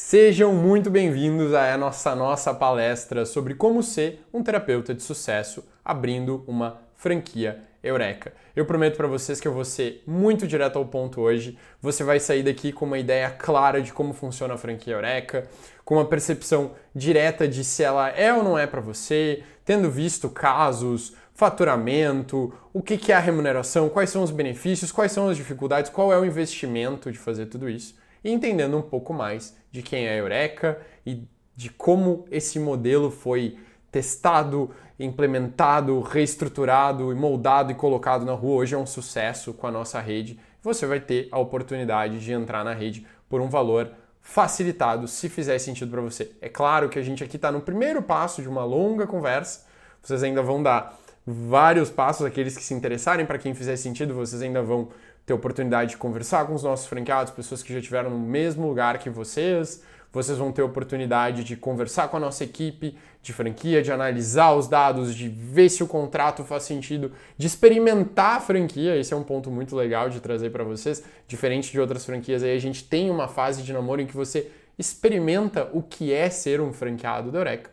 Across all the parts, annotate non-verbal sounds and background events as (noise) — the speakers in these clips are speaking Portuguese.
Sejam muito bem-vindos à nossa nossa palestra sobre como ser um terapeuta de sucesso abrindo uma franquia Eureka. Eu prometo para vocês que eu vou ser muito direto ao ponto hoje. Você vai sair daqui com uma ideia clara de como funciona a franquia Eureka, com uma percepção direta de se ela é ou não é para você, tendo visto casos, faturamento, o que é a remuneração, quais são os benefícios, quais são as dificuldades, qual é o investimento de fazer tudo isso e entendendo um pouco mais de quem é a Eureka e de como esse modelo foi testado, implementado, reestruturado e moldado e colocado na rua. Hoje é um sucesso com a nossa rede. Você vai ter a oportunidade de entrar na rede por um valor facilitado, se fizer sentido para você. É claro que a gente aqui está no primeiro passo de uma longa conversa. Vocês ainda vão dar vários passos, aqueles que se interessarem, para quem fizer sentido, vocês ainda vão ter oportunidade de conversar com os nossos franqueados, pessoas que já tiveram no mesmo lugar que vocês. Vocês vão ter oportunidade de conversar com a nossa equipe de franquia, de analisar os dados, de ver se o contrato faz sentido, de experimentar a franquia. Esse é um ponto muito legal de trazer para vocês. Diferente de outras franquias, aí a gente tem uma fase de namoro em que você experimenta o que é ser um franqueado da Eureka.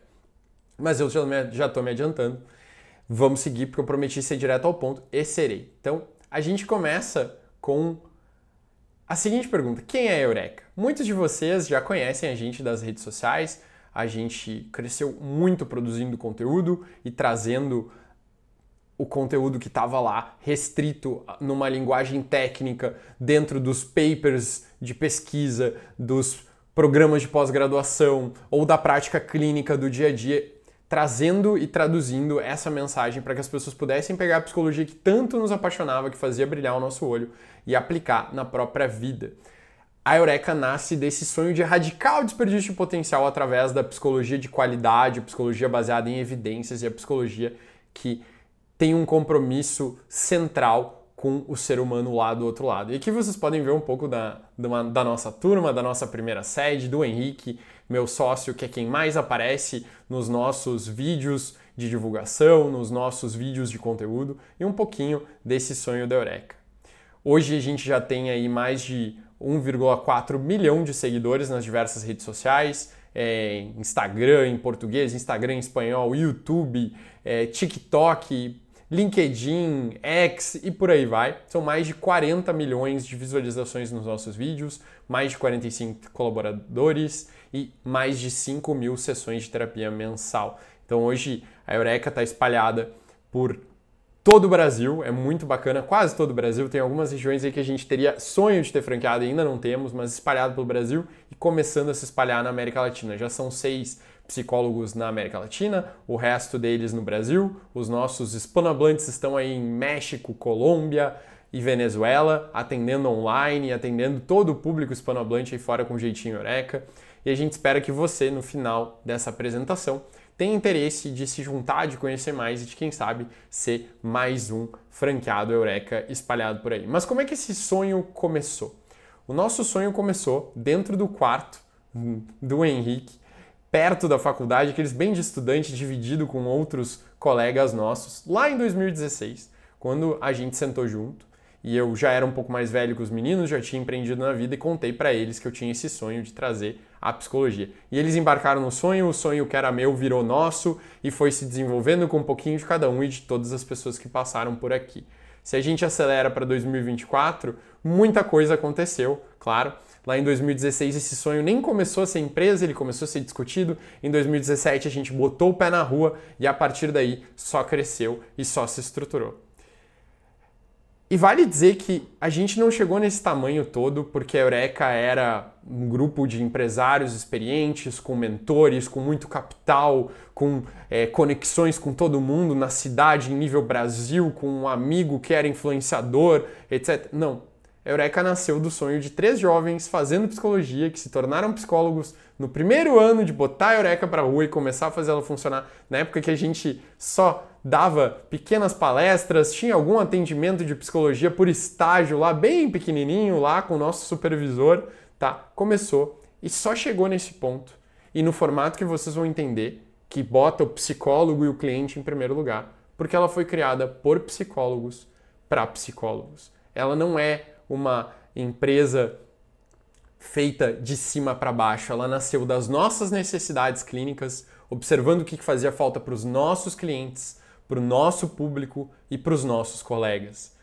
Mas eu já estou me adiantando. Vamos seguir, porque eu prometi ser direto ao ponto e serei. Então, a gente começa com a seguinte pergunta: quem é a Eureka? Muitos de vocês já conhecem a gente das redes sociais. A gente cresceu muito produzindo conteúdo e trazendo o conteúdo que estava lá restrito numa linguagem técnica dentro dos papers de pesquisa, dos programas de pós-graduação ou da prática clínica do dia a dia trazendo e traduzindo essa mensagem para que as pessoas pudessem pegar a psicologia que tanto nos apaixonava, que fazia brilhar o nosso olho e aplicar na própria vida. A Eureka nasce desse sonho de radical desperdício de potencial através da psicologia de qualidade, psicologia baseada em evidências e a psicologia que tem um compromisso central com o ser humano lá do outro lado. E aqui vocês podem ver um pouco da, da, da nossa turma, da nossa primeira sede, do Henrique, meu sócio, que é quem mais aparece nos nossos vídeos de divulgação, nos nossos vídeos de conteúdo e um pouquinho desse sonho da Eureka. Hoje a gente já tem aí mais de 1,4 milhão de seguidores nas diversas redes sociais, é, Instagram em português, Instagram em espanhol, YouTube, é, TikTok, LinkedIn, X e por aí vai. São mais de 40 milhões de visualizações nos nossos vídeos, mais de 45 colaboradores, e mais de 5 mil sessões de terapia mensal. Então hoje a Eureka está espalhada por todo o Brasil, é muito bacana, quase todo o Brasil. Tem algumas regiões aí que a gente teria sonho de ter franqueado, ainda não temos, mas espalhado pelo Brasil e começando a se espalhar na América Latina. Já são seis psicólogos na América Latina, o resto deles no Brasil. Os nossos hispanohablantes estão aí em México, Colômbia e Venezuela, atendendo online, atendendo todo o público hispanohablante aí fora com jeitinho Eureka e a gente espera que você, no final dessa apresentação, tenha interesse de se juntar, de conhecer mais e de, quem sabe, ser mais um franqueado Eureka espalhado por aí. Mas como é que esse sonho começou? O nosso sonho começou dentro do quarto do Henrique, perto da faculdade, aqueles bem de estudante dividido com outros colegas nossos, lá em 2016, quando a gente sentou junto e eu já era um pouco mais velho que os meninos, já tinha empreendido na vida e contei para eles que eu tinha esse sonho de trazer a psicologia. E eles embarcaram no sonho, o sonho que era meu virou nosso e foi se desenvolvendo com um pouquinho de cada um e de todas as pessoas que passaram por aqui. Se a gente acelera para 2024, muita coisa aconteceu, claro. Lá em 2016 esse sonho nem começou a ser empresa, ele começou a ser discutido. Em 2017 a gente botou o pé na rua e a partir daí só cresceu e só se estruturou. E vale dizer que a gente não chegou nesse tamanho todo porque a Eureka era um grupo de empresários experientes, com mentores, com muito capital, com é, conexões com todo mundo na cidade, em nível Brasil, com um amigo que era influenciador, etc. Não. A Eureka nasceu do sonho de três jovens fazendo psicologia que se tornaram psicólogos no primeiro ano de botar a Eureka pra rua e começar a fazer ela funcionar, na época que a gente só dava pequenas palestras, tinha algum atendimento de psicologia por estágio lá, bem pequenininho, lá com o nosso supervisor, tá? Começou e só chegou nesse ponto. E no formato que vocês vão entender, que bota o psicólogo e o cliente em primeiro lugar, porque ela foi criada por psicólogos para psicólogos. Ela não é uma empresa feita de cima para baixo. Ela nasceu das nossas necessidades clínicas, observando o que fazia falta para os nossos clientes, para o nosso público e para os nossos colegas.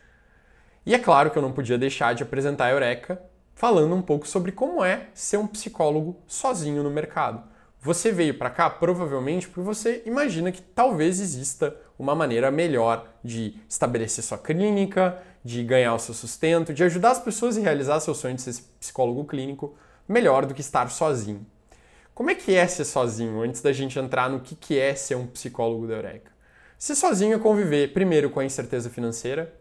E é claro que eu não podia deixar de apresentar a Eureka falando um pouco sobre como é ser um psicólogo sozinho no mercado. Você veio para cá provavelmente porque você imagina que talvez exista uma maneira melhor de estabelecer sua clínica, de ganhar o seu sustento, de ajudar as pessoas a realizar seu sonho de ser psicólogo clínico melhor do que estar sozinho. Como é que é ser sozinho? Antes da gente entrar no que é ser um psicólogo da Eureka. Se sozinho eu conviver, primeiro, com a incerteza financeira,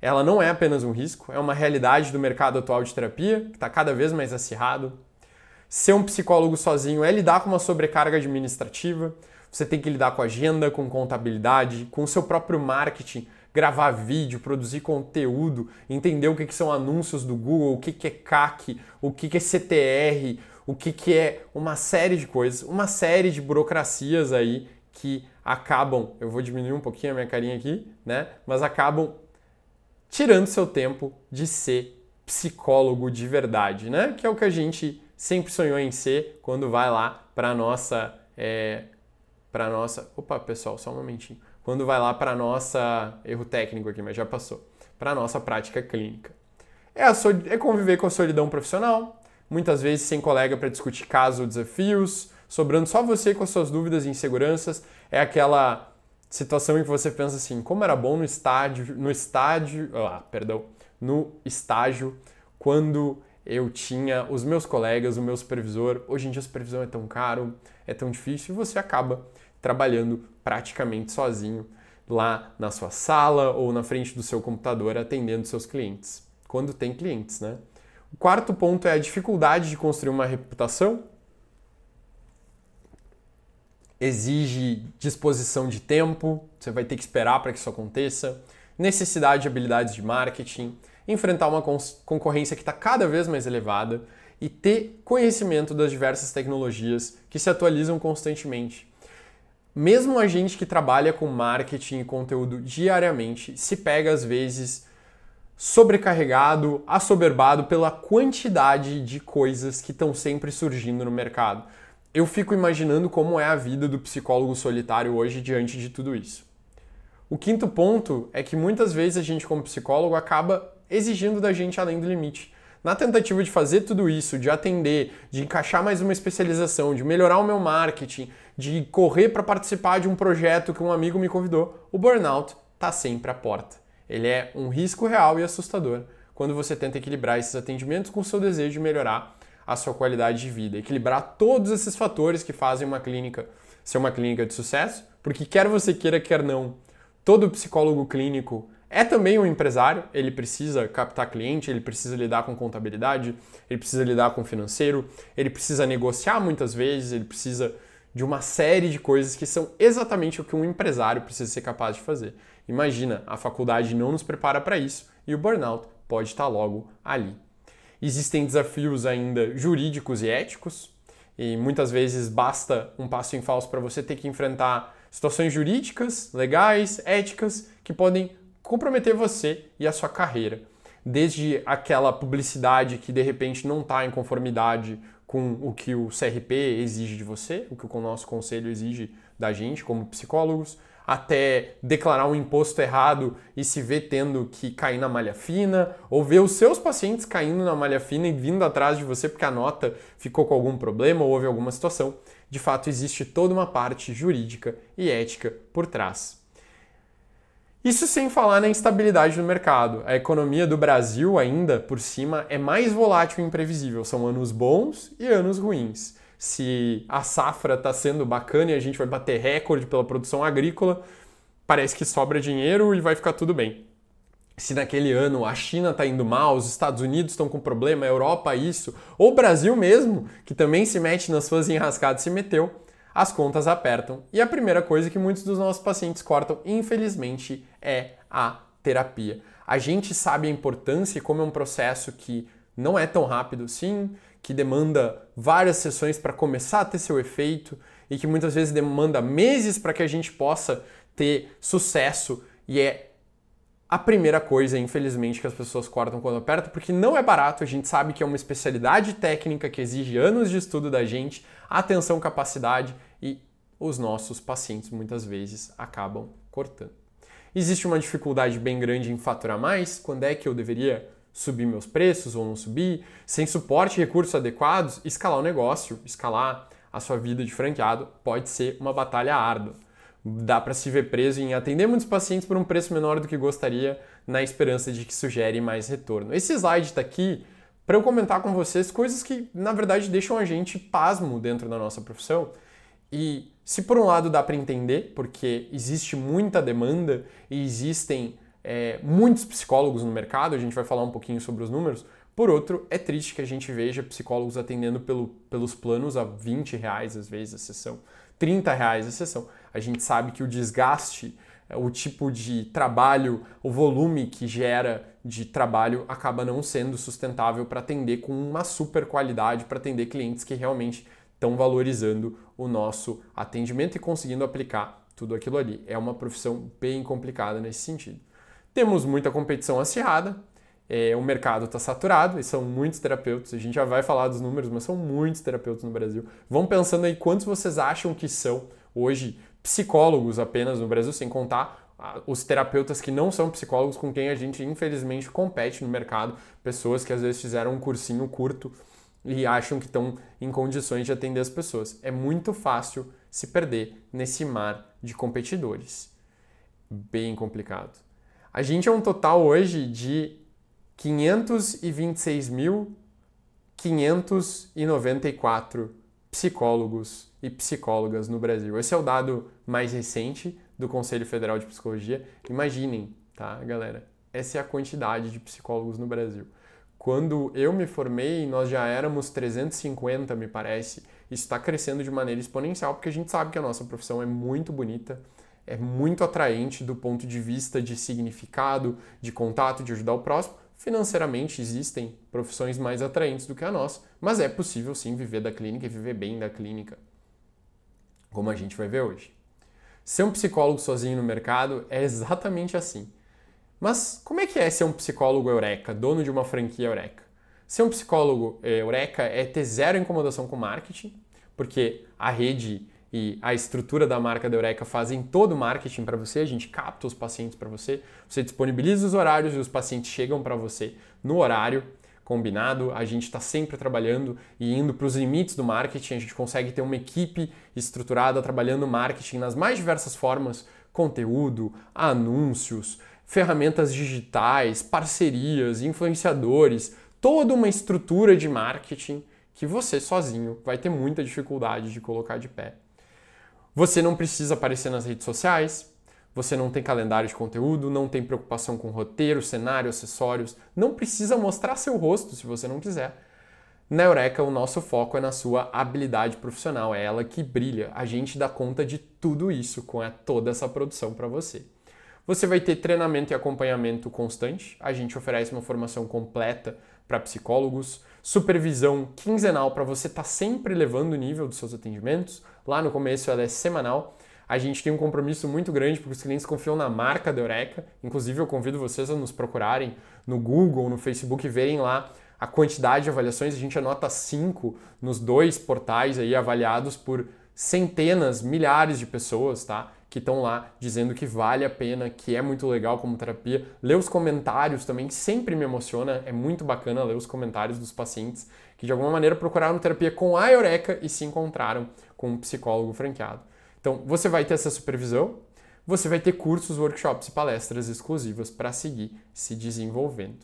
ela não é apenas um risco, é uma realidade do mercado atual de terapia, que está cada vez mais acirrado. Ser um psicólogo sozinho é lidar com uma sobrecarga administrativa, você tem que lidar com agenda, com contabilidade, com o seu próprio marketing, gravar vídeo, produzir conteúdo, entender o que, que são anúncios do Google, o que, que é CAC, o que, que é CTR, o que, que é uma série de coisas, uma série de burocracias aí que acabam, eu vou diminuir um pouquinho a minha carinha aqui, né? Mas acabam tirando seu tempo de ser psicólogo de verdade, né? Que é o que a gente sempre sonhou em ser quando vai lá para nossa é, para nossa, opa, pessoal, só um momentinho. Quando vai lá para nossa erro técnico aqui, mas já passou. Para nossa prática clínica. É, a, é conviver com a solidão profissional, muitas vezes sem colega para discutir caso ou desafios, sobrando só você com as suas dúvidas e inseguranças, é aquela situação em que você pensa assim, como era bom no estádio, no estádio, ah, perdão, no estágio quando eu tinha os meus colegas, o meu supervisor. Hoje em dia a supervisão é tão caro, é tão difícil e você acaba trabalhando praticamente sozinho lá na sua sala ou na frente do seu computador atendendo seus clientes, quando tem clientes, né? O quarto ponto é a dificuldade de construir uma reputação exige disposição de tempo, você vai ter que esperar para que isso aconteça, necessidade de habilidades de marketing, enfrentar uma concorrência que está cada vez mais elevada e ter conhecimento das diversas tecnologias que se atualizam constantemente. Mesmo a gente que trabalha com marketing e conteúdo diariamente se pega às vezes sobrecarregado, assoberbado pela quantidade de coisas que estão sempre surgindo no mercado eu fico imaginando como é a vida do psicólogo solitário hoje diante de tudo isso. O quinto ponto é que muitas vezes a gente, como psicólogo, acaba exigindo da gente além do limite. Na tentativa de fazer tudo isso, de atender, de encaixar mais uma especialização, de melhorar o meu marketing, de correr para participar de um projeto que um amigo me convidou, o burnout está sempre à porta. Ele é um risco real e assustador quando você tenta equilibrar esses atendimentos com o seu desejo de melhorar a sua qualidade de vida. Equilibrar todos esses fatores que fazem uma clínica ser uma clínica de sucesso, porque quer você queira, quer não, todo psicólogo clínico é também um empresário, ele precisa captar cliente, ele precisa lidar com contabilidade, ele precisa lidar com financeiro, ele precisa negociar muitas vezes, ele precisa de uma série de coisas que são exatamente o que um empresário precisa ser capaz de fazer. Imagina, a faculdade não nos prepara para isso e o burnout pode estar tá logo ali Existem desafios ainda jurídicos e éticos, e muitas vezes basta um passo em falso para você ter que enfrentar situações jurídicas, legais, éticas, que podem comprometer você e a sua carreira. Desde aquela publicidade que de repente não está em conformidade com o que o CRP exige de você, o que o nosso conselho exige da gente como psicólogos, até declarar um imposto errado e se ver tendo que cair na malha fina, ou ver os seus pacientes caindo na malha fina e vindo atrás de você porque a nota ficou com algum problema ou houve alguma situação. De fato, existe toda uma parte jurídica e ética por trás. Isso sem falar na instabilidade do mercado. A economia do Brasil, ainda por cima, é mais volátil e imprevisível. São anos bons e anos ruins se a safra está sendo bacana e a gente vai bater recorde pela produção agrícola, parece que sobra dinheiro e vai ficar tudo bem. Se naquele ano a China está indo mal, os Estados Unidos estão com problema, a Europa isso, ou o Brasil mesmo, que também se mete nas suas enrascadas, se meteu, as contas apertam. E a primeira coisa que muitos dos nossos pacientes cortam, infelizmente, é a terapia. A gente sabe a importância e como é um processo que não é tão rápido, sim, que demanda várias sessões para começar a ter seu efeito e que muitas vezes demanda meses para que a gente possa ter sucesso e é a primeira coisa, infelizmente, que as pessoas cortam quando apertam, porque não é barato, a gente sabe que é uma especialidade técnica que exige anos de estudo da gente, atenção, capacidade e os nossos pacientes muitas vezes acabam cortando. Existe uma dificuldade bem grande em faturar mais, quando é que eu deveria subir meus preços ou não subir, sem suporte e recursos adequados, escalar o negócio, escalar a sua vida de franqueado pode ser uma batalha árdua. Dá para se ver preso em atender muitos pacientes por um preço menor do que gostaria, na esperança de que sugere mais retorno. Esse slide está aqui para eu comentar com vocês coisas que, na verdade, deixam a gente pasmo dentro da nossa profissão. E se por um lado dá para entender, porque existe muita demanda e existem é, muitos psicólogos no mercado, a gente vai falar um pouquinho sobre os números. Por outro, é triste que a gente veja psicólogos atendendo pelo, pelos planos a 20 reais às vezes a sessão, 30 reais a sessão. A gente sabe que o desgaste, é, o tipo de trabalho, o volume que gera de trabalho acaba não sendo sustentável para atender com uma super qualidade, para atender clientes que realmente estão valorizando o nosso atendimento e conseguindo aplicar tudo aquilo ali. É uma profissão bem complicada nesse sentido. Temos muita competição acirrada, é, o mercado está saturado e são muitos terapeutas. A gente já vai falar dos números, mas são muitos terapeutas no Brasil. Vão pensando aí quantos vocês acham que são hoje psicólogos apenas no Brasil, sem contar ah, os terapeutas que não são psicólogos, com quem a gente infelizmente compete no mercado, pessoas que às vezes fizeram um cursinho curto e acham que estão em condições de atender as pessoas. É muito fácil se perder nesse mar de competidores. Bem complicado. A gente é um total hoje de 526.594 psicólogos e psicólogas no Brasil. Esse é o dado mais recente do Conselho Federal de Psicologia. Imaginem, tá, galera? Essa é a quantidade de psicólogos no Brasil. Quando eu me formei, nós já éramos 350, me parece. Isso está crescendo de maneira exponencial, porque a gente sabe que a nossa profissão é muito bonita, é muito atraente do ponto de vista de significado, de contato, de ajudar o próximo. Financeiramente existem profissões mais atraentes do que a nossa, mas é possível sim viver da clínica e viver bem da clínica, como a gente vai ver hoje. Ser um psicólogo sozinho no mercado é exatamente assim. Mas como é que é ser um psicólogo eureka, dono de uma franquia eureka? Ser um psicólogo eh, eureka é ter zero incomodação com marketing, porque a rede e a estrutura da marca da Eureka fazem todo o marketing para você, a gente capta os pacientes para você, você disponibiliza os horários e os pacientes chegam para você no horário combinado, a gente está sempre trabalhando e indo para os limites do marketing, a gente consegue ter uma equipe estruturada trabalhando marketing nas mais diversas formas, conteúdo, anúncios, ferramentas digitais, parcerias, influenciadores, toda uma estrutura de marketing que você sozinho vai ter muita dificuldade de colocar de pé. Você não precisa aparecer nas redes sociais, você não tem calendário de conteúdo, não tem preocupação com roteiro, cenário, acessórios, não precisa mostrar seu rosto se você não quiser. Na Eureka, o nosso foco é na sua habilidade profissional, é ela que brilha. A gente dá conta de tudo isso com é toda essa produção para você. Você vai ter treinamento e acompanhamento constante. A gente oferece uma formação completa para psicólogos, supervisão quinzenal para você estar tá sempre levando o nível dos seus atendimentos, Lá no começo ela é semanal. A gente tem um compromisso muito grande porque os clientes confiam na marca da Eureka. Inclusive, eu convido vocês a nos procurarem no Google, no Facebook, verem lá a quantidade de avaliações. A gente anota cinco nos dois portais aí avaliados por centenas, milhares de pessoas, tá? Que estão lá dizendo que vale a pena, que é muito legal como terapia. Ler os comentários também sempre me emociona. É muito bacana ler os comentários dos pacientes que de alguma maneira procuraram terapia com a Eureka e se encontraram com um psicólogo franqueado. Então, você vai ter essa supervisão, você vai ter cursos, workshops e palestras exclusivas para seguir se desenvolvendo.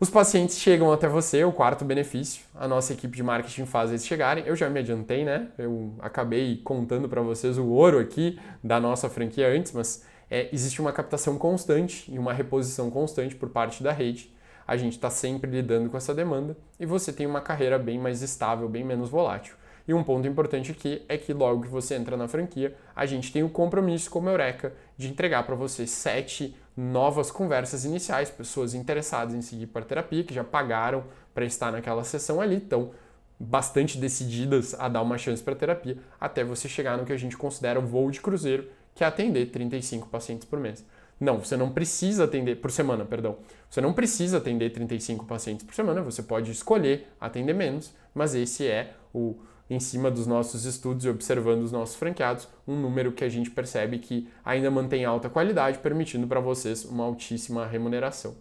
Os pacientes chegam até você, o quarto benefício. A nossa equipe de marketing faz eles chegarem. Eu já me adiantei, né? Eu acabei contando para vocês o ouro aqui da nossa franquia antes, mas é, existe uma captação constante e uma reposição constante por parte da rede. A gente está sempre lidando com essa demanda e você tem uma carreira bem mais estável, bem menos volátil. E um ponto importante aqui é que logo que você entra na franquia, a gente tem o compromisso compromisso como Eureka de entregar para você sete novas conversas iniciais, pessoas interessadas em seguir para terapia, que já pagaram para estar naquela sessão ali, estão bastante decididas a dar uma chance para terapia, até você chegar no que a gente considera o voo de cruzeiro, que é atender 35 pacientes por mês. Não, você não precisa atender por semana, perdão. Você não precisa atender 35 pacientes por semana, você pode escolher atender menos, mas esse é o em cima dos nossos estudos e observando os nossos franqueados, um número que a gente percebe que ainda mantém alta qualidade, permitindo para vocês uma altíssima remuneração.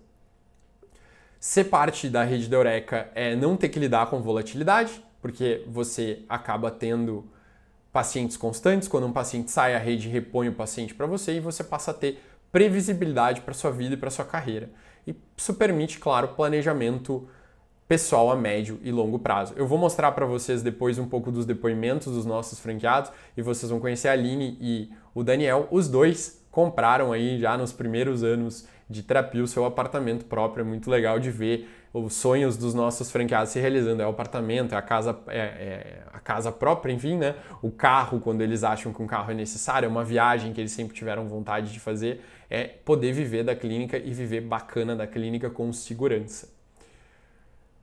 Ser parte da rede da Eureka é não ter que lidar com volatilidade, porque você acaba tendo pacientes constantes. Quando um paciente sai, a rede repõe o paciente para você e você passa a ter previsibilidade para sua vida e para sua carreira. E isso permite, claro, planejamento pessoal a médio e longo prazo. Eu vou mostrar para vocês depois um pouco dos depoimentos dos nossos franqueados e vocês vão conhecer a Aline e o Daniel. Os dois compraram aí já nos primeiros anos de terapia o seu apartamento próprio. É muito legal de ver os sonhos dos nossos franqueados se realizando. É o apartamento, é a casa, é, é, a casa própria, enfim, né? O carro, quando eles acham que um carro é necessário, é uma viagem que eles sempre tiveram vontade de fazer, é poder viver da clínica e viver bacana da clínica com segurança.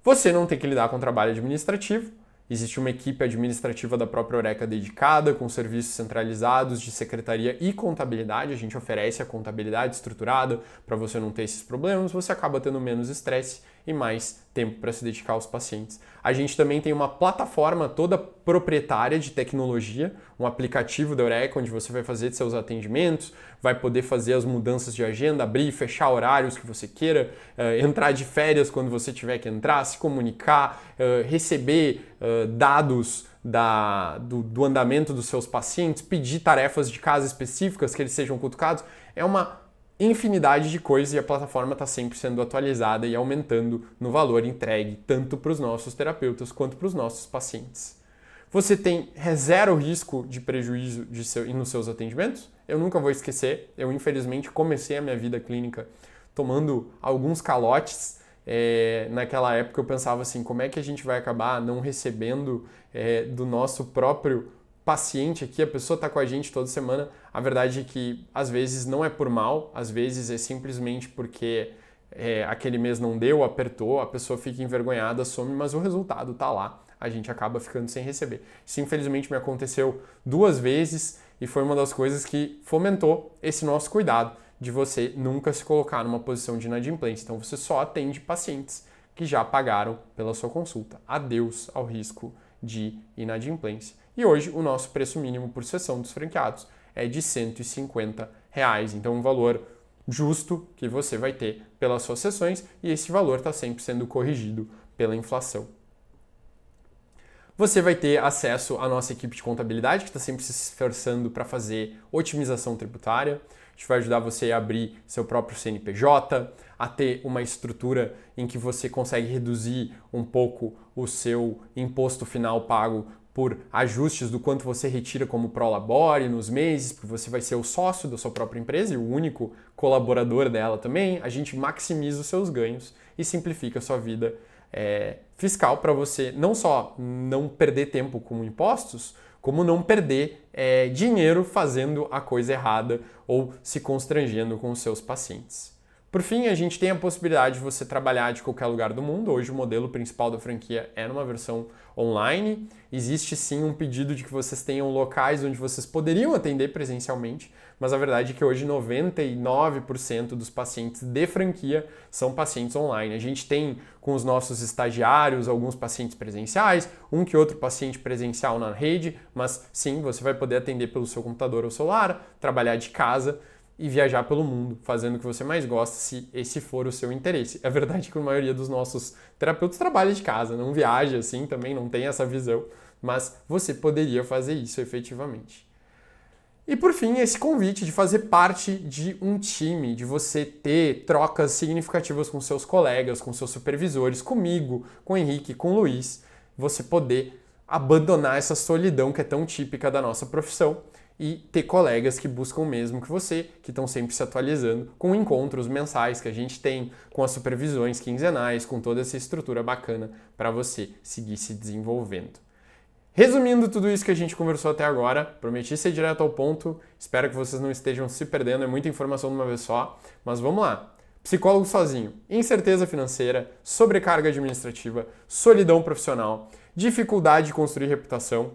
Você não tem que lidar com trabalho administrativo, Existe uma equipe administrativa da própria Oreca dedicada, com serviços centralizados de secretaria e contabilidade. A gente oferece a contabilidade estruturada para você não ter esses problemas, você acaba tendo menos estresse e mais tempo para se dedicar aos pacientes. A gente também tem uma plataforma toda proprietária de tecnologia, um aplicativo da Eureka onde você vai fazer seus atendimentos, vai poder fazer as mudanças de agenda, abrir e fechar horários que você queira, eh, entrar de férias quando você tiver que entrar, se comunicar, eh, receber eh, dados da, do, do andamento dos seus pacientes, pedir tarefas de casa específicas que eles sejam cutucados. É uma infinidade de coisas e a plataforma está sempre sendo atualizada e aumentando no valor entregue, tanto para os nossos terapeutas quanto para os nossos pacientes. Você tem é zero risco de prejuízo de seu, nos seus atendimentos? Eu nunca vou esquecer, eu infelizmente comecei a minha vida clínica tomando alguns calotes. É, naquela época eu pensava assim, como é que a gente vai acabar não recebendo é, do nosso próprio paciente aqui, a pessoa está com a gente toda semana. A verdade é que às vezes não é por mal, às vezes é simplesmente porque é, aquele mês não deu, apertou, a pessoa fica envergonhada, some, mas o resultado está lá. A gente acaba ficando sem receber. Isso infelizmente me aconteceu duas vezes e foi uma das coisas que fomentou esse nosso cuidado de você nunca se colocar numa posição de inadimplência. Então você só atende pacientes que já pagaram pela sua consulta. Adeus ao risco de inadimplência. E hoje o nosso preço mínimo por sessão dos franqueados é de 150 reais. Então um valor justo que você vai ter pelas suas sessões e esse valor está sempre sendo corrigido pela inflação. Você vai ter acesso à nossa equipe de contabilidade, que está sempre se esforçando para fazer otimização tributária. A gente vai ajudar você a abrir seu próprio CNPJ, a ter uma estrutura em que você consegue reduzir um pouco o seu imposto final pago por ajustes do quanto você retira como prolabore nos meses, porque você vai ser o sócio da sua própria empresa e o único colaborador dela também, a gente maximiza os seus ganhos e simplifica a sua vida é, fiscal para você não só não perder tempo com impostos, como não perder é, dinheiro fazendo a coisa errada ou se constrangendo com os seus pacientes. Por fim, a gente tem a possibilidade de você trabalhar de qualquer lugar do mundo. Hoje, o modelo principal da franquia é numa versão online. Existe sim um pedido de que vocês tenham locais onde vocês poderiam atender presencialmente, mas a verdade é que hoje 99% dos pacientes de franquia são pacientes online. A gente tem com os nossos estagiários alguns pacientes presenciais, um que outro paciente presencial na rede, mas sim, você vai poder atender pelo seu computador ou celular, trabalhar de casa e viajar pelo mundo, fazendo o que você mais gosta, se esse for o seu interesse. É verdade que a maioria dos nossos terapeutas trabalha de casa, não viaja assim, também não tem essa visão, mas você poderia fazer isso efetivamente. E por fim, esse convite de fazer parte de um time, de você ter trocas significativas com seus colegas, com seus supervisores, comigo, com o Henrique, com o Luiz, você poder abandonar essa solidão que é tão típica da nossa profissão e ter colegas que buscam o mesmo que você, que estão sempre se atualizando com encontros mensais que a gente tem, com as supervisões quinzenais, com toda essa estrutura bacana para você seguir se desenvolvendo. Resumindo tudo isso que a gente conversou até agora, prometi ser direto ao ponto, espero que vocês não estejam se perdendo, é muita informação de uma vez só, mas vamos lá. Psicólogo sozinho, incerteza financeira, sobrecarga administrativa, solidão profissional, dificuldade de construir reputação,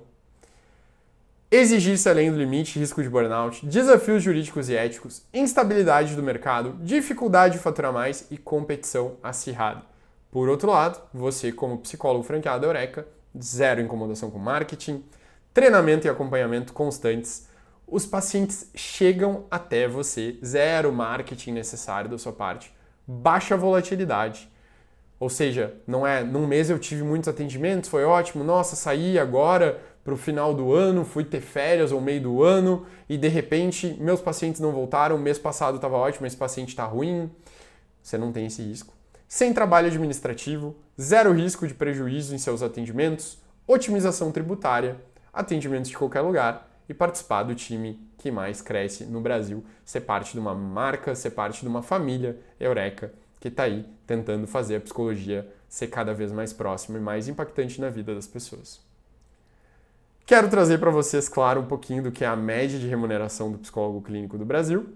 exigir-se além do limite, risco de burnout, desafios jurídicos e éticos, instabilidade do mercado, dificuldade de faturar mais e competição acirrada. Por outro lado, você, como psicólogo franqueado Eureka, zero incomodação com marketing, treinamento e acompanhamento constantes, os pacientes chegam até você, zero marketing necessário da sua parte, baixa volatilidade. Ou seja, não é num mês eu tive muitos atendimentos, foi ótimo, nossa, saí agora, para o final do ano, fui ter férias ou meio do ano e de repente meus pacientes não voltaram, mês passado estava ótimo, esse paciente está ruim. Você não tem esse risco. Sem trabalho administrativo, zero risco de prejuízo em seus atendimentos, otimização tributária, atendimentos de qualquer lugar e participar do time que mais cresce no Brasil, ser parte de uma marca, ser parte de uma família Eureka que está aí tentando fazer a psicologia ser cada vez mais próxima e mais impactante na vida das pessoas. Quero trazer para vocês, claro, um pouquinho do que é a média de remuneração do psicólogo clínico do Brasil.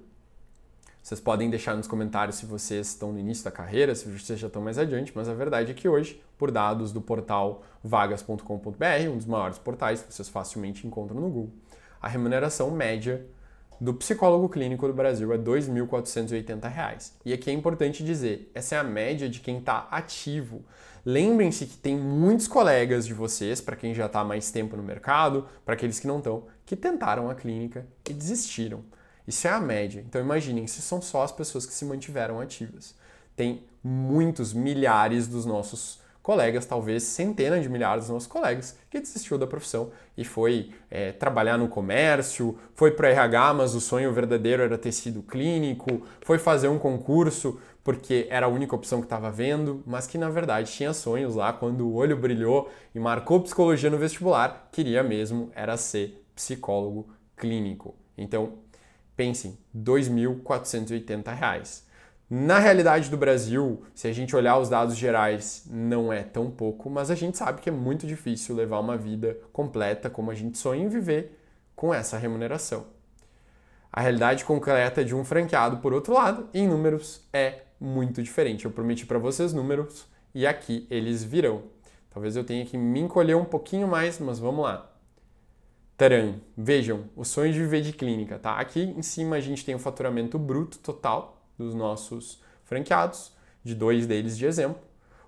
Vocês podem deixar nos comentários se vocês estão no início da carreira, se vocês já estão mais adiante, mas a verdade é que hoje, por dados do portal vagas.com.br, um dos maiores portais que vocês facilmente encontram no Google, a remuneração média do psicólogo clínico do Brasil é R$ 2.480. E aqui é importante dizer, essa é a média de quem está ativo. Lembrem-se que tem muitos colegas de vocês, para quem já está mais tempo no mercado, para aqueles que não estão, que tentaram a clínica e desistiram. Isso é a média. Então imaginem, se são só as pessoas que se mantiveram ativas. Tem muitos milhares dos nossos colegas, talvez centenas de milhares dos nossos colegas, que desistiu da profissão e foi é, trabalhar no comércio, foi para RH, mas o sonho verdadeiro era ter sido clínico, foi fazer um concurso, porque era a única opção que estava vendo, mas que na verdade tinha sonhos lá quando o olho brilhou e marcou psicologia no vestibular, queria mesmo era ser psicólogo clínico. Então, pensem, R$ 2.480. Na realidade do Brasil, se a gente olhar os dados gerais, não é tão pouco, mas a gente sabe que é muito difícil levar uma vida completa como a gente sonha em viver com essa remuneração. A realidade concreta de um franqueado, por outro lado, em números, é muito diferente. Eu prometi para vocês números e aqui eles virão. Talvez eu tenha que me encolher um pouquinho mais, mas vamos lá. Taran, vejam, o sonho de viver de clínica, tá? Aqui em cima a gente tem o faturamento bruto total dos nossos franqueados, de dois deles de exemplo.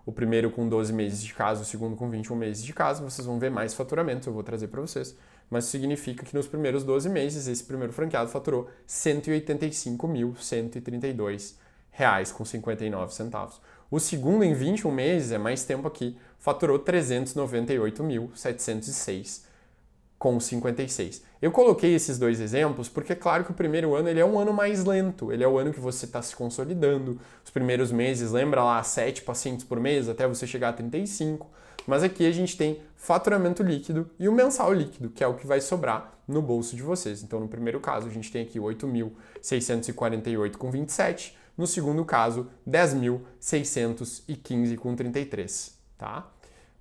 O primeiro com 12 meses de casa, o segundo com 21 meses de casa, vocês vão ver mais faturamento. eu vou trazer para vocês. Mas significa que nos primeiros 12 meses, esse primeiro franqueado faturou R$ 185.132 R$3.059,59. O segundo, em 21 meses, é mais tempo aqui, faturou R$ 398.706,56. Eu coloquei esses dois exemplos porque, é claro, que o primeiro ano ele é um ano mais lento, ele é o ano que você está se consolidando. Os primeiros meses, lembra lá, 7 pacientes por mês até você chegar a 35. Mas aqui a gente tem faturamento líquido e o mensal líquido, que é o que vai sobrar no bolso de vocês. Então, no primeiro caso, a gente tem aqui 8.648,27. No segundo caso, 10.615,33, tá?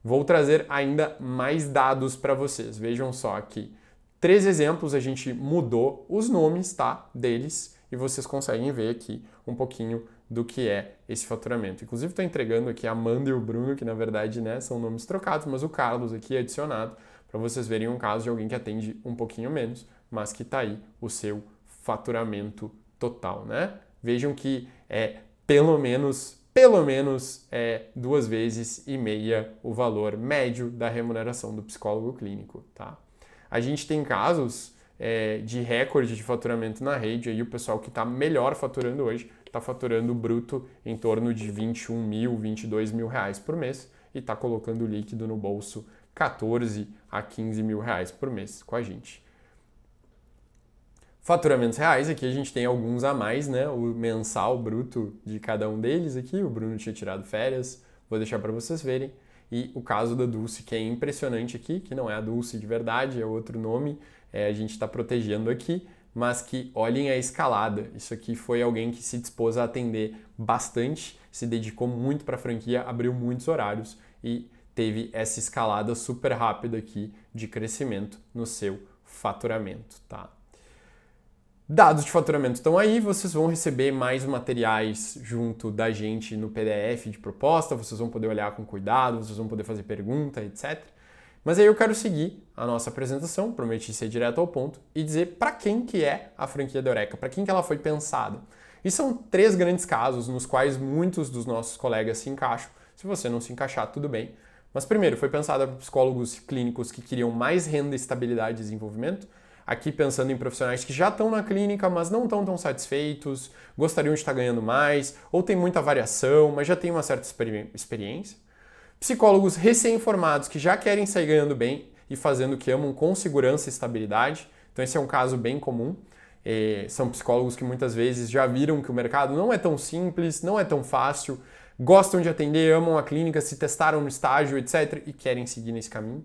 Vou trazer ainda mais dados para vocês. Vejam só aqui. Três exemplos, a gente mudou os nomes tá, deles e vocês conseguem ver aqui um pouquinho do que é esse faturamento. Inclusive, estou entregando aqui a Amanda e o Bruno, que na verdade né, são nomes trocados, mas o Carlos aqui é adicionado para vocês verem um caso de alguém que atende um pouquinho menos, mas que está aí o seu faturamento total, né? vejam que é pelo menos pelo menos é, duas vezes e meia o valor médio da remuneração do psicólogo clínico, tá? A gente tem casos é, de recorde de faturamento na rede, aí o pessoal que está melhor faturando hoje está faturando bruto em torno de 21 mil, 22 mil reais por mês e está colocando líquido no bolso 14 a 15 mil reais por mês com a gente. Faturamentos reais, aqui a gente tem alguns a mais, né? O mensal bruto de cada um deles aqui, o Bruno tinha tirado férias, vou deixar para vocês verem. E o caso da Dulce, que é impressionante aqui, que não é a Dulce de verdade, é outro nome, é, a gente está protegendo aqui, mas que olhem a escalada. Isso aqui foi alguém que se dispôs a atender bastante, se dedicou muito para a franquia, abriu muitos horários e teve essa escalada super rápida aqui de crescimento no seu faturamento, tá? Dados de faturamento estão aí, vocês vão receber mais materiais junto da gente no PDF de proposta, vocês vão poder olhar com cuidado, vocês vão poder fazer pergunta, etc. Mas aí eu quero seguir a nossa apresentação, prometi ser direto ao ponto e dizer para quem que é a franquia da Eureka, para quem que ela foi pensada. E são três grandes casos nos quais muitos dos nossos colegas se encaixam. Se você não se encaixar, tudo bem. Mas primeiro, foi pensada para psicólogos clínicos que queriam mais renda, estabilidade e desenvolvimento aqui pensando em profissionais que já estão na clínica, mas não estão tão satisfeitos, gostariam de estar ganhando mais, ou tem muita variação, mas já tem uma certa experi experiência. Psicólogos recém-formados que já querem sair ganhando bem e fazendo o que amam com segurança e estabilidade. Então, esse é um caso bem comum. É, são psicólogos que muitas vezes já viram que o mercado não é tão simples, não é tão fácil, gostam de atender, amam a clínica, se testaram no estágio, etc., e querem seguir nesse caminho.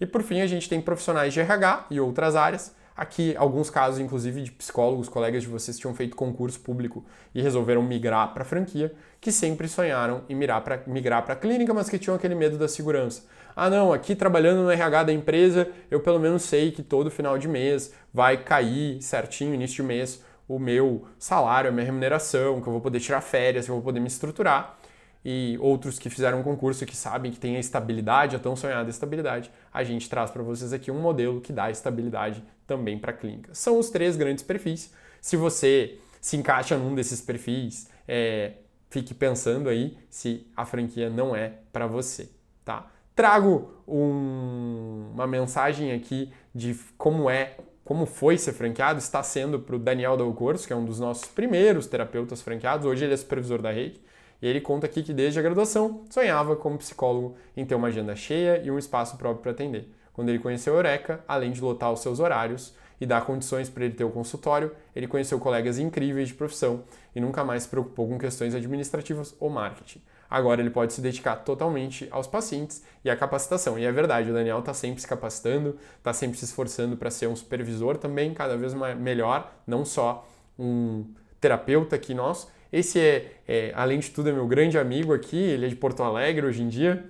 E por fim, a gente tem profissionais de RH e outras áreas Aqui, alguns casos, inclusive, de psicólogos, colegas de vocês, tinham feito concurso público e resolveram migrar para franquia, que sempre sonharam em mirar pra, migrar para clínica, mas que tinham aquele medo da segurança. Ah, não, aqui trabalhando no RH da empresa, eu pelo menos sei que todo final de mês vai cair certinho, início de mês, o meu salário, a minha remuneração, que eu vou poder tirar férias, que eu vou poder me estruturar. E outros que fizeram concurso que sabem que tem a estabilidade, a tão sonhada estabilidade, a gente traz para vocês aqui um modelo que dá estabilidade também para clínica. São os três grandes perfis. Se você se encaixa num desses perfis, é, fique pensando aí se a franquia não é para você, tá? Trago um, uma mensagem aqui de como é, como foi ser franqueado, está sendo para o Daniel Del Corso, que é um dos nossos primeiros terapeutas franqueados, hoje ele é supervisor da rede, e ele conta aqui que desde a graduação sonhava como psicólogo em ter uma agenda cheia e um espaço próprio para atender. Quando ele conheceu a Eureka, além de lotar os seus horários e dar condições para ele ter o consultório, ele conheceu colegas incríveis de profissão e nunca mais se preocupou com questões administrativas ou marketing. Agora ele pode se dedicar totalmente aos pacientes e à capacitação. E é verdade, o Daniel está sempre se capacitando, está sempre se esforçando para ser um supervisor também, cada vez mais, melhor, não só um terapeuta aqui nosso. Esse é, é, além de tudo, é meu grande amigo aqui, ele é de Porto Alegre hoje em dia.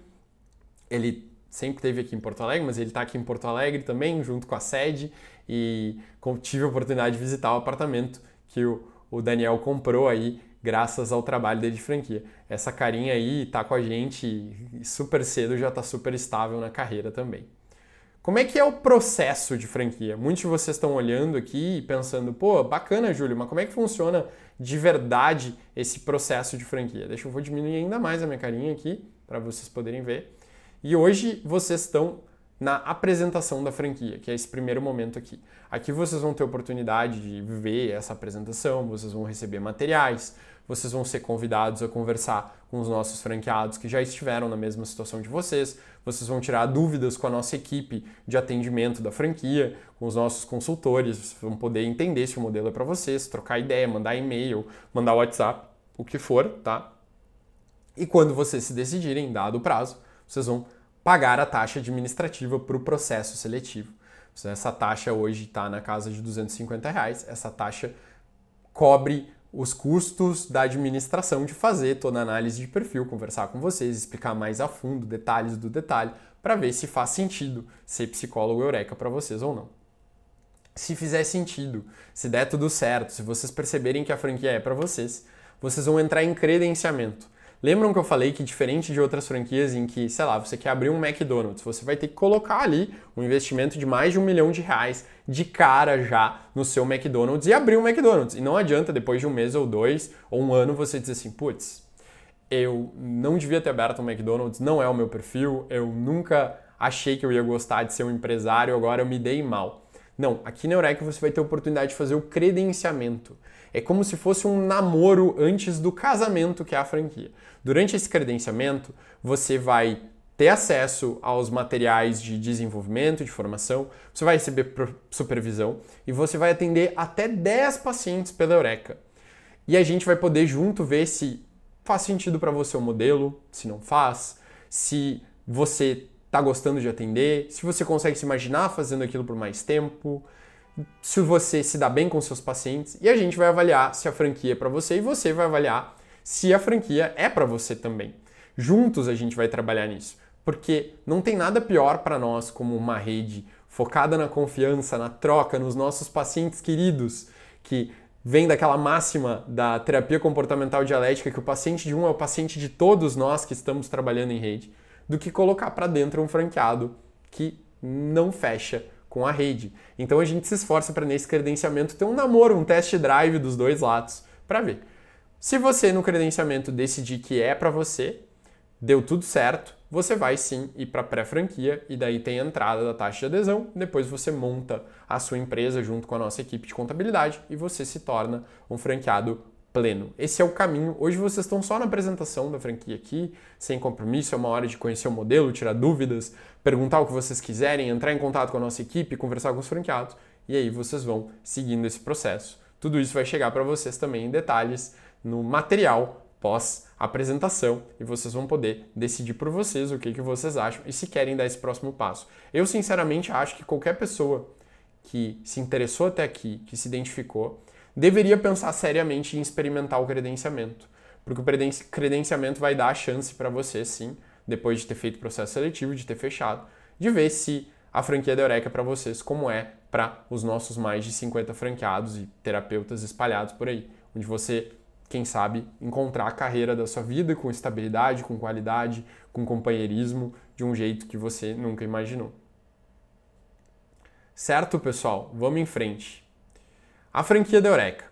Ele sempre teve aqui em Porto Alegre, mas ele está aqui em Porto Alegre também, junto com a sede, e tive a oportunidade de visitar o apartamento que o, o Daniel comprou aí, graças ao trabalho dele de franquia. Essa carinha aí está com a gente super cedo, já está super estável na carreira também. Como é que é o processo de franquia? Muitos de vocês estão olhando aqui e pensando, pô, bacana, Júlio, mas como é que funciona de verdade esse processo de franquia? Deixa eu vou diminuir ainda mais a minha carinha aqui para vocês poderem ver. E hoje vocês estão na apresentação da franquia, que é esse primeiro momento aqui. Aqui vocês vão ter oportunidade de ver essa apresentação, vocês vão receber materiais, vocês vão ser convidados a conversar com os nossos franqueados que já estiveram na mesma situação de vocês, vocês vão tirar dúvidas com a nossa equipe de atendimento da franquia, com os nossos consultores, vocês vão poder entender se o modelo é para vocês, trocar ideia, mandar e-mail, mandar WhatsApp, o que for, tá? E quando vocês se decidirem, dado o prazo, vocês vão pagar a taxa administrativa para o processo seletivo. Então, essa taxa hoje está na casa de 250 reais. Essa taxa cobre os custos da administração de fazer toda a análise de perfil, conversar com vocês, explicar mais a fundo detalhes do detalhe, para ver se faz sentido ser psicólogo eureka para vocês ou não. Se fizer sentido, se der tudo certo, se vocês perceberem que a franquia é para vocês, vocês vão entrar em credenciamento. Lembram que eu falei que diferente de outras franquias em que, sei lá, você quer abrir um McDonald's, você vai ter que colocar ali um investimento de mais de um milhão de reais de cara já no seu McDonald's e abrir um McDonald's. E não adianta depois de um mês ou dois ou um ano você dizer assim, putz, eu não devia ter aberto um McDonald's, não é o meu perfil, eu nunca achei que eu ia gostar de ser um empresário, agora eu me dei mal. Não, aqui na Eureka você vai ter a oportunidade de fazer o credenciamento. É como se fosse um namoro antes do casamento que é a franquia. Durante esse credenciamento, você vai ter acesso aos materiais de desenvolvimento, de formação, você vai receber supervisão e você vai atender até 10 pacientes pela Eureka. E a gente vai poder junto ver se faz sentido para você o modelo, se não faz, se você está gostando de atender, se você consegue se imaginar fazendo aquilo por mais tempo, se você se dá bem com seus pacientes e a gente vai avaliar se a franquia é para você e você vai avaliar se a franquia é para você também. Juntos a gente vai trabalhar nisso, porque não tem nada pior para nós como uma rede focada na confiança, na troca, nos nossos pacientes queridos, que vem daquela máxima da terapia comportamental dialética que o paciente de um é o paciente de todos nós que estamos trabalhando em rede, do que colocar para dentro um franqueado que não fecha com a rede. Então a gente se esforça para nesse credenciamento ter um namoro, um test drive dos dois lados para ver. Se você no credenciamento decidir que é para você, deu tudo certo, você vai sim ir para pré-franquia e daí tem a entrada da taxa de adesão, depois você monta a sua empresa junto com a nossa equipe de contabilidade e você se torna um franqueado pleno. Esse é o caminho. Hoje vocês estão só na apresentação da franquia aqui, sem compromisso, é uma hora de conhecer o modelo, tirar dúvidas, perguntar o que vocês quiserem, entrar em contato com a nossa equipe, conversar com os franqueados, e aí vocês vão seguindo esse processo. Tudo isso vai chegar para vocês também em detalhes no material pós apresentação e vocês vão poder decidir por vocês o que, que vocês acham e se querem dar esse próximo passo. Eu sinceramente acho que qualquer pessoa que se interessou até aqui, que se identificou, deveria pensar seriamente em experimentar o credenciamento. Porque o credenciamento vai dar a chance para você, sim, depois de ter feito o processo seletivo, de ter fechado, de ver se a franquia da Eureka é para vocês, como é para os nossos mais de 50 franqueados e terapeutas espalhados por aí, onde você, quem sabe, encontrar a carreira da sua vida com estabilidade, com qualidade, com companheirismo, de um jeito que você nunca imaginou. Certo, pessoal? Vamos em frente. A franquia da Eureka.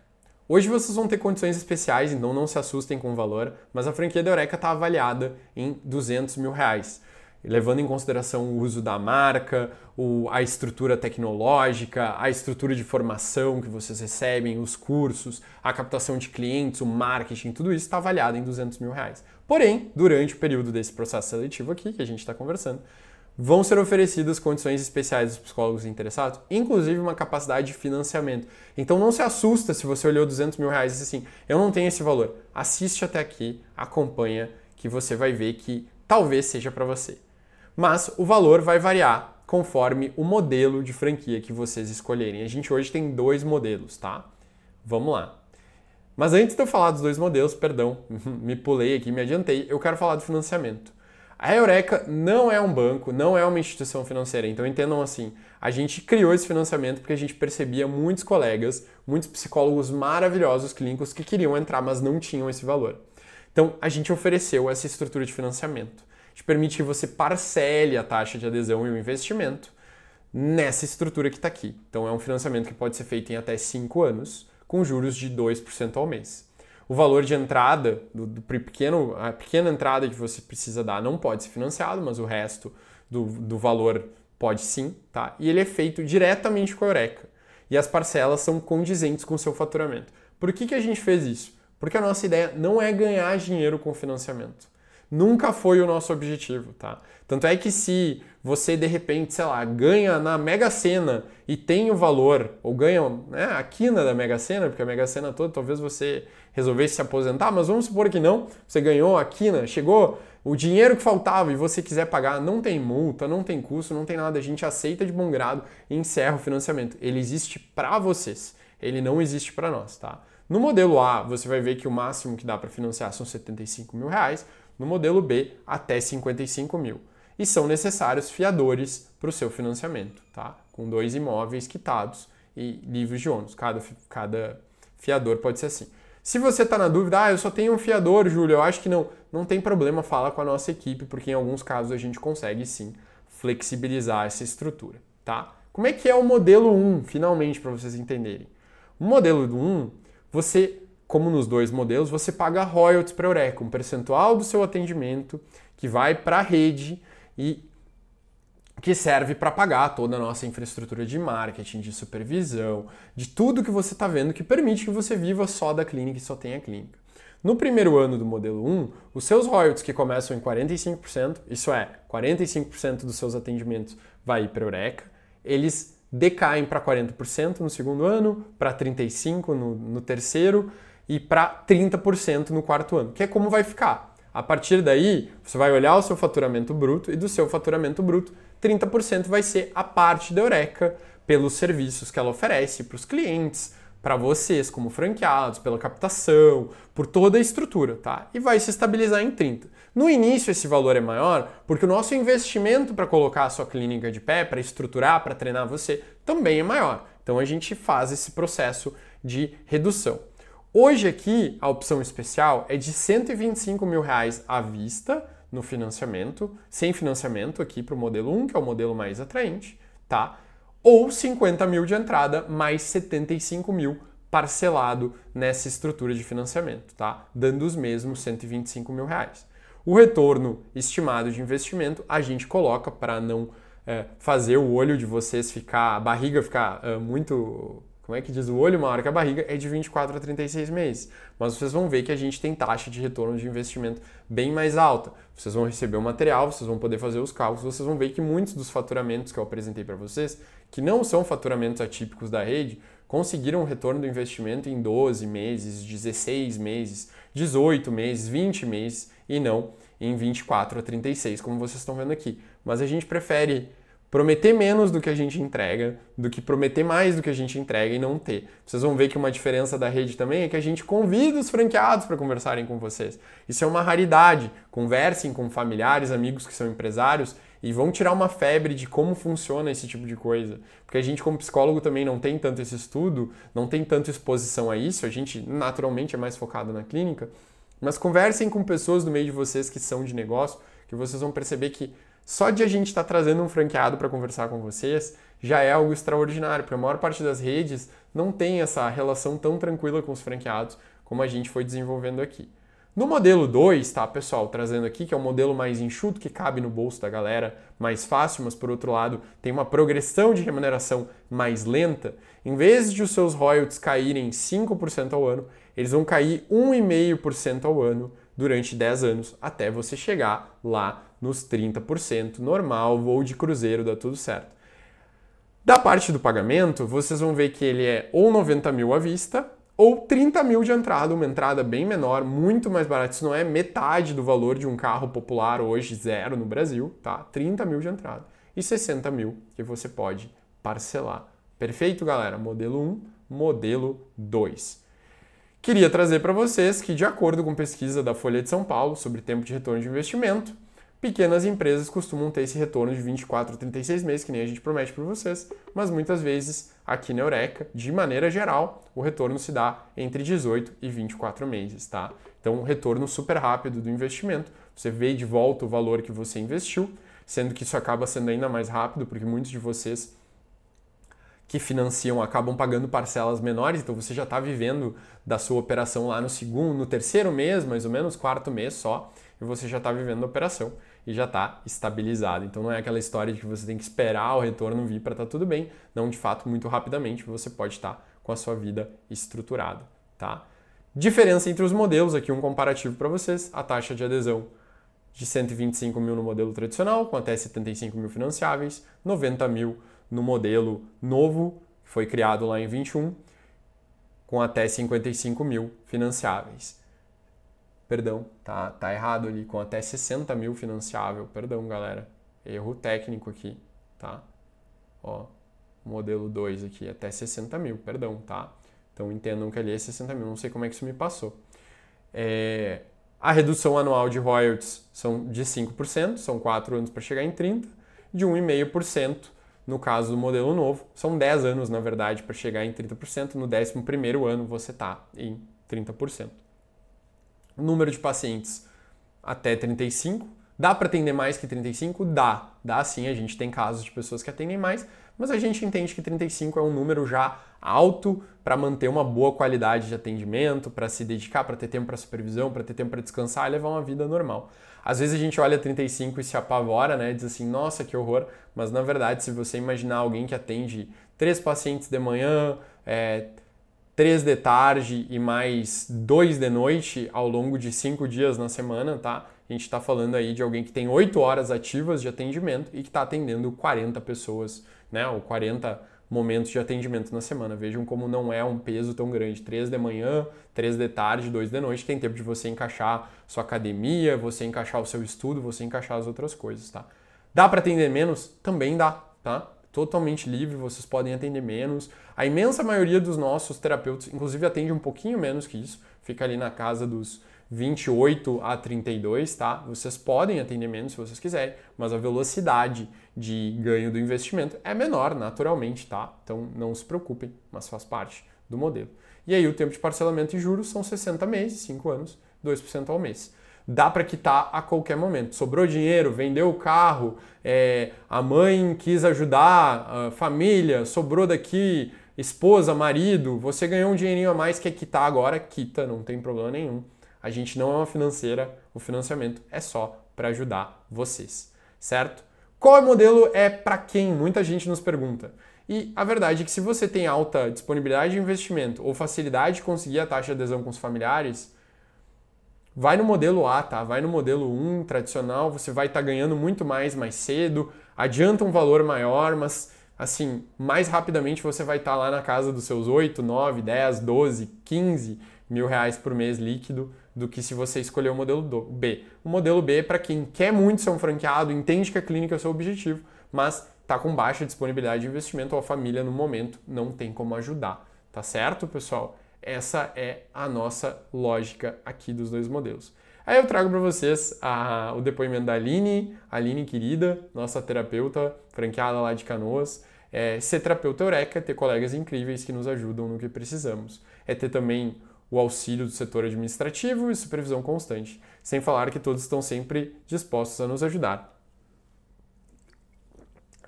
Hoje vocês vão ter condições especiais, então não se assustem com o valor, mas a franquia da Eureka está avaliada em 200 mil reais levando em consideração o uso da marca, o, a estrutura tecnológica, a estrutura de formação que vocês recebem, os cursos, a captação de clientes, o marketing, tudo isso está avaliado em 200 mil reais. Porém, durante o período desse processo seletivo aqui que a gente está conversando, vão ser oferecidas condições especiais aos psicólogos interessados, inclusive uma capacidade de financiamento. Então não se assusta se você olhou 200 mil reais e disse assim, eu não tenho esse valor. Assiste até aqui, acompanha, que você vai ver que talvez seja para você. Mas o valor vai variar conforme o modelo de franquia que vocês escolherem. A gente hoje tem dois modelos, tá? Vamos lá. Mas antes de eu falar dos dois modelos, perdão, (laughs) me pulei aqui, me adiantei, eu quero falar do financiamento. A Eureka não é um banco, não é uma instituição financeira, então entendam assim. A gente criou esse financiamento porque a gente percebia muitos colegas, muitos psicólogos maravilhosos clínicos que queriam entrar, mas não tinham esse valor. Então a gente ofereceu essa estrutura de financiamento. Te permite que você parcele a taxa de adesão e o investimento nessa estrutura que está aqui. Então é um financiamento que pode ser feito em até 5 anos, com juros de 2% ao mês o valor de entrada, do, do, pequeno, a pequena entrada que você precisa dar não pode ser financiado, mas o resto do, do valor pode sim, tá? E ele é feito diretamente com a Eureka. E as parcelas são condizentes com o seu faturamento. Por que, que a gente fez isso? Porque a nossa ideia não é ganhar dinheiro com financiamento nunca foi o nosso objetivo, tá? Tanto é que se você de repente, sei lá, ganha na Mega Sena e tem o valor, ou ganha né, a quina da Mega Sena, porque a Mega Sena toda talvez você resolvesse se aposentar, mas vamos supor que não, você ganhou a quina, chegou o dinheiro que faltava e você quiser pagar, não tem multa, não tem custo, não tem nada, a gente aceita de bom grado e encerra o financiamento. Ele existe para vocês, ele não existe para nós, tá? No modelo A, você vai ver que o máximo que dá para financiar são 75 mil reais no modelo B até 55 mil. E são necessários fiadores para o seu financiamento, tá? com dois imóveis quitados e livres de ônus. Cada, cada fiador pode ser assim. Se você está na dúvida, ah, eu só tenho um fiador, Júlio, eu acho que não. Não tem problema, fala com a nossa equipe, porque em alguns casos a gente consegue sim flexibilizar essa estrutura, tá? Como é que é o modelo 1, finalmente, para vocês entenderem? O modelo 1, você como nos dois modelos, você paga royalties para a Eureka, um percentual do seu atendimento que vai para a rede e que serve para pagar toda a nossa infraestrutura de marketing, de supervisão, de tudo que você está vendo que permite que você viva só da clínica e só tenha clínica. No primeiro ano do modelo 1, os seus royalties que começam em 45%, isso é, 45% dos seus atendimentos vai para Eureka, eles decaem para 40% no segundo ano, para 35% no, no terceiro, e para 30% no quarto ano, que é como vai ficar. A partir daí, você vai olhar o seu faturamento bruto e do seu faturamento bruto, 30% vai ser a parte da Eureka pelos serviços que ela oferece para os clientes, para vocês como franqueados, pela captação, por toda a estrutura, tá? E vai se estabilizar em 30. No início esse valor é maior, porque o nosso investimento para colocar a sua clínica de pé, para estruturar, para treinar você, também é maior. Então a gente faz esse processo de redução. Hoje aqui a opção especial é de 125 mil reais à vista no financiamento, sem financiamento aqui para o modelo 1, que é o modelo mais atraente, tá? Ou 50 mil de entrada mais 75 mil parcelado nessa estrutura de financiamento, tá? Dando os mesmos 125 mil reais. O retorno estimado de investimento a gente coloca para não é, fazer o olho de vocês ficar, a barriga ficar é, muito como é que diz, o olho maior que a barriga é de 24 a 36 meses. Mas vocês vão ver que a gente tem taxa de retorno de investimento bem mais alta. Vocês vão receber o material, vocês vão poder fazer os cálculos, vocês vão ver que muitos dos faturamentos que eu apresentei para vocês, que não são faturamentos atípicos da rede, conseguiram um retorno do investimento em 12 meses, 16 meses, 18 meses, 20 meses e não em 24 a 36, como vocês estão vendo aqui. Mas a gente prefere prometer menos do que a gente entrega, do que prometer mais do que a gente entrega e não ter. Vocês vão ver que uma diferença da rede também é que a gente convida os franqueados para conversarem com vocês. Isso é uma raridade. Conversem com familiares, amigos que são empresários e vão tirar uma febre de como funciona esse tipo de coisa. Porque a gente, como psicólogo, também não tem tanto esse estudo, não tem tanta exposição a isso, a gente naturalmente é mais focado na clínica. Mas conversem com pessoas do meio de vocês que são de negócio, que vocês vão perceber que só de a gente estar tá trazendo um franqueado para conversar com vocês já é algo extraordinário, porque a maior parte das redes não tem essa relação tão tranquila com os franqueados como a gente foi desenvolvendo aqui. No modelo 2, tá, pessoal, trazendo aqui, que é um modelo mais enxuto, que cabe no bolso da galera mais fácil, mas por outro lado tem uma progressão de remuneração mais lenta, em vez de os seus royalties caírem 5% ao ano, eles vão cair 1,5% ao ano durante 10 anos até você chegar lá nos 30%, normal, voo de cruzeiro, dá tudo certo. Da parte do pagamento, vocês vão ver que ele é ou 90 mil à vista ou 30 mil de entrada, uma entrada bem menor, muito mais barata. Isso não é metade do valor de um carro popular hoje, zero no Brasil, tá? 30 mil de entrada e 60 mil que você pode parcelar. Perfeito, galera? Modelo 1, modelo 2. Queria trazer para vocês que, de acordo com pesquisa da Folha de São Paulo sobre tempo de retorno de investimento, Pequenas empresas costumam ter esse retorno de 24 a 36 meses, que nem a gente promete para vocês, mas muitas vezes aqui na Eureka, de maneira geral, o retorno se dá entre 18 e 24 meses, tá? Então, um retorno super rápido do investimento, você vê de volta o valor que você investiu, sendo que isso acaba sendo ainda mais rápido, porque muitos de vocês que financiam acabam pagando parcelas menores, então você já está vivendo da sua operação lá no segundo, no terceiro mês, mais ou menos, quarto mês só, e você já está vivendo a operação e já está estabilizado. Então não é aquela história de que você tem que esperar o retorno vir para estar tá tudo bem. Não, de fato, muito rapidamente você pode estar tá com a sua vida estruturada, tá? Diferença entre os modelos, aqui um comparativo para vocês, a taxa de adesão de 125 mil no modelo tradicional, com até 75 mil financiáveis, 90 mil no modelo novo, que foi criado lá em 21, com até 55 mil financiáveis. Perdão, tá, tá errado ali, com até 60 mil financiável. Perdão, galera. Erro técnico aqui, tá? Ó, modelo 2 aqui, até 60 mil, perdão, tá? Então entendam que ali é 60 mil, não sei como é que isso me passou. É, a redução anual de royalties são de 5%, são 4 anos para chegar em 30%, de 1,5% no caso do modelo novo, são 10 anos, na verdade, para chegar em 30%, no 11º ano você está em 30% número de pacientes até 35. Dá para atender mais que 35? Dá. Dá sim, a gente tem casos de pessoas que atendem mais, mas a gente entende que 35 é um número já alto para manter uma boa qualidade de atendimento, para se dedicar, para ter tempo para supervisão, para ter tempo para descansar e levar uma vida normal. Às vezes a gente olha 35 e se apavora, né? Diz assim, nossa, que horror. Mas na verdade, se você imaginar alguém que atende três pacientes de manhã, é, três de tarde e mais dois de noite ao longo de cinco dias na semana, tá? A gente está falando aí de alguém que tem oito horas ativas de atendimento e que está atendendo 40 pessoas, né? Ou 40 momentos de atendimento na semana. Vejam como não é um peso tão grande. Três de manhã, três de tarde, dois de noite, tem tempo de você encaixar sua academia, você encaixar o seu estudo, você encaixar as outras coisas, tá? Dá para atender menos? Também dá, tá? totalmente livre, vocês podem atender menos. A imensa maioria dos nossos terapeutas, inclusive, atende um pouquinho menos que isso, fica ali na casa dos 28 a 32, tá? Vocês podem atender menos se vocês quiserem, mas a velocidade de ganho do investimento é menor, naturalmente, tá? Então não se preocupem, mas faz parte do modelo. E aí o tempo de parcelamento e juros são 60 meses, 5 anos, 2% ao mês dá para quitar a qualquer momento. Sobrou dinheiro, vendeu o carro, é, a mãe quis ajudar, a família, sobrou daqui, esposa, marido, você ganhou um dinheirinho a mais, quer quitar agora, quita, não tem problema nenhum. A gente não é uma financeira, o financiamento é só para ajudar vocês, certo? Qual é o modelo é para quem? Muita gente nos pergunta. E a verdade é que se você tem alta disponibilidade de investimento ou facilidade de conseguir a taxa de adesão com os familiares, Vai no modelo A, tá? Vai no modelo 1 tradicional, você vai estar tá ganhando muito mais mais cedo, adianta um valor maior, mas assim, mais rapidamente você vai estar tá lá na casa dos seus 8, 9, 10, 12, 15 mil reais por mês líquido do que se você escolher o modelo B. O modelo B, para quem quer muito ser um franqueado, entende que a clínica é o seu objetivo, mas está com baixa disponibilidade de investimento ou a família no momento não tem como ajudar. Tá certo, pessoal? Essa é a nossa lógica aqui dos dois modelos. Aí eu trago para vocês a, o depoimento da Aline, Aline querida, nossa terapeuta franqueada lá de Canoas. É ser terapeuta eureka, ter colegas incríveis que nos ajudam no que precisamos. É ter também o auxílio do setor administrativo e supervisão constante, sem falar que todos estão sempre dispostos a nos ajudar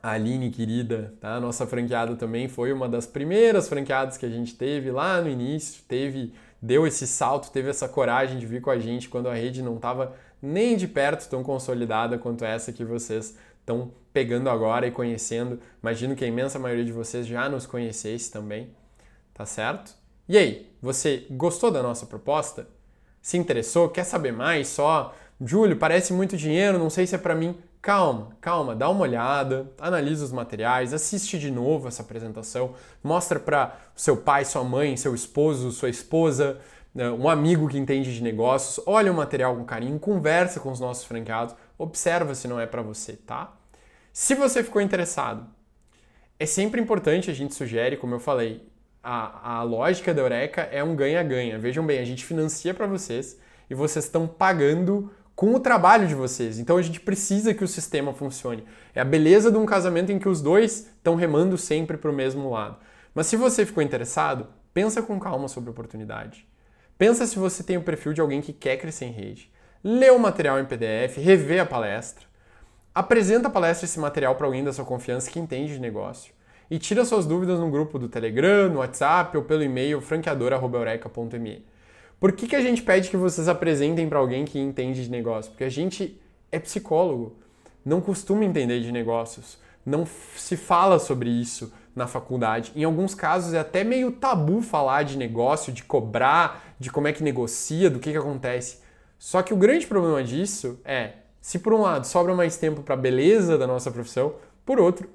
a Aline, querida, tá? Nossa franqueada também foi uma das primeiras franqueadas que a gente teve lá no início, teve deu esse salto, teve essa coragem de vir com a gente quando a rede não estava nem de perto tão consolidada quanto essa que vocês estão pegando agora e conhecendo. Imagino que a imensa maioria de vocês já nos conhecesse também, tá certo? E aí, você gostou da nossa proposta? Se interessou? Quer saber mais? Só, Júlio, parece muito dinheiro, não sei se é para mim calma, calma, dá uma olhada, analisa os materiais, assiste de novo essa apresentação, mostra para seu pai, sua mãe, seu esposo, sua esposa, né, um amigo que entende de negócios, olha o material com carinho, conversa com os nossos franqueados, observa se não é para você, tá? Se você ficou interessado, é sempre importante a gente sugere, como eu falei, a, a lógica da Eureka é um ganha-ganha. Vejam bem, a gente financia para vocês e vocês estão pagando com o trabalho de vocês. Então a gente precisa que o sistema funcione. É a beleza de um casamento em que os dois estão remando sempre para o mesmo lado. Mas se você ficou interessado, pensa com calma sobre a oportunidade. Pensa se você tem o perfil de alguém que quer crescer em rede. Lê o material em PDF, revê a palestra. Apresenta a palestra esse material para alguém da sua confiança que entende de negócio. E tira suas dúvidas no grupo do Telegram, no WhatsApp ou pelo e-mail franqueador.eureka.me. Por que, que a gente pede que vocês apresentem para alguém que entende de negócio? Porque a gente é psicólogo, não costuma entender de negócios, não se fala sobre isso na faculdade. Em alguns casos é até meio tabu falar de negócio, de cobrar, de como é que negocia, do que, que acontece. Só que o grande problema disso é, se por um lado sobra mais tempo para a beleza da nossa profissão, por outro,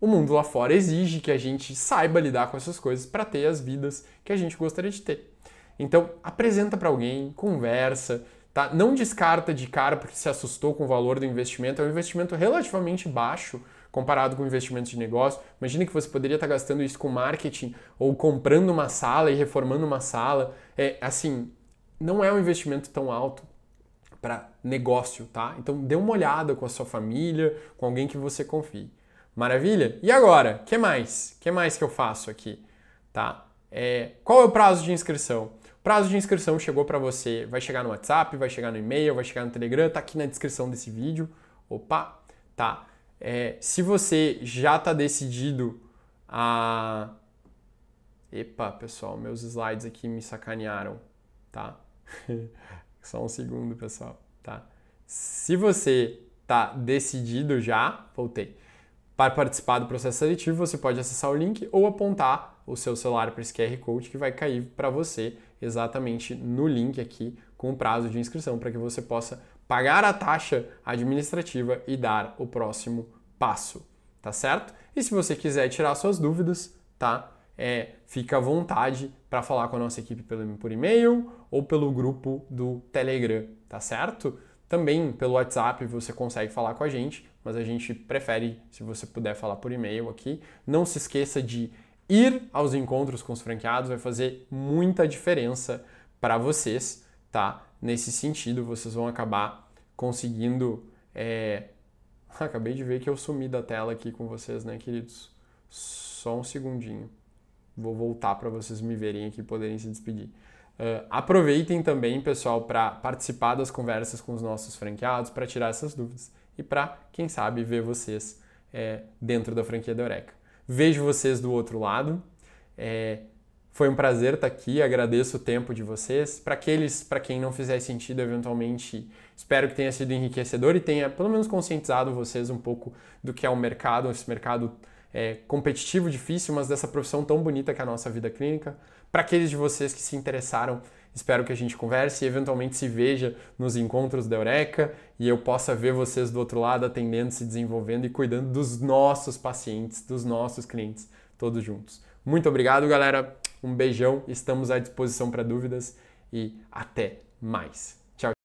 o mundo lá fora exige que a gente saiba lidar com essas coisas para ter as vidas que a gente gostaria de ter. Então, apresenta para alguém, conversa, tá? Não descarta de cara porque se assustou com o valor do investimento, é um investimento relativamente baixo comparado com investimentos de negócio. Imagina que você poderia estar tá gastando isso com marketing ou comprando uma sala e reformando uma sala. É assim, não é um investimento tão alto para negócio, tá? Então dê uma olhada com a sua família, com alguém que você confie. Maravilha? E agora, que mais? Que mais que eu faço aqui, tá? É, qual é o prazo de inscrição? Prazo de inscrição chegou para você, vai chegar no WhatsApp, vai chegar no e-mail, vai chegar no Telegram, tá aqui na descrição desse vídeo. Opa, tá. É, se você já tá decidido a. Epa, pessoal, meus slides aqui me sacanearam, tá? (laughs) Só um segundo, pessoal, tá? Se você tá decidido já, voltei. Para participar do processo seletivo, você pode acessar o link ou apontar o seu celular para esse QR Code que vai cair para você exatamente no link aqui com o prazo de inscrição para que você possa pagar a taxa administrativa e dar o próximo passo, tá certo? E se você quiser tirar suas dúvidas, tá? É, fica à vontade para falar com a nossa equipe por e-mail ou pelo grupo do Telegram, tá certo? Também pelo WhatsApp você consegue falar com a gente, mas a gente prefere se você puder falar por e-mail aqui. Não se esqueça de ir aos encontros com os franqueados vai fazer muita diferença para vocês, tá? Nesse sentido, vocês vão acabar conseguindo. É... (laughs) Acabei de ver que eu sumi da tela aqui com vocês, né, queridos? Só um segundinho. Vou voltar para vocês me verem aqui e poderem se despedir. Uh, aproveitem também, pessoal, para participar das conversas com os nossos franqueados, para tirar essas dúvidas e para, quem sabe, ver vocês é, dentro da franquia da Eureka. Vejo vocês do outro lado. É, foi um prazer estar aqui, agradeço o tempo de vocês. Para aqueles, para quem não fizer sentido eventualmente, espero que tenha sido enriquecedor e tenha pelo menos conscientizado vocês um pouco do que é o mercado, esse mercado é, competitivo, difícil, mas dessa profissão tão bonita que é a nossa vida clínica. Para aqueles de vocês que se interessaram Espero que a gente converse e eventualmente se veja nos encontros da Eureka e eu possa ver vocês do outro lado atendendo, se desenvolvendo e cuidando dos nossos pacientes, dos nossos clientes, todos juntos. Muito obrigado, galera. Um beijão. Estamos à disposição para dúvidas e até mais. Tchau.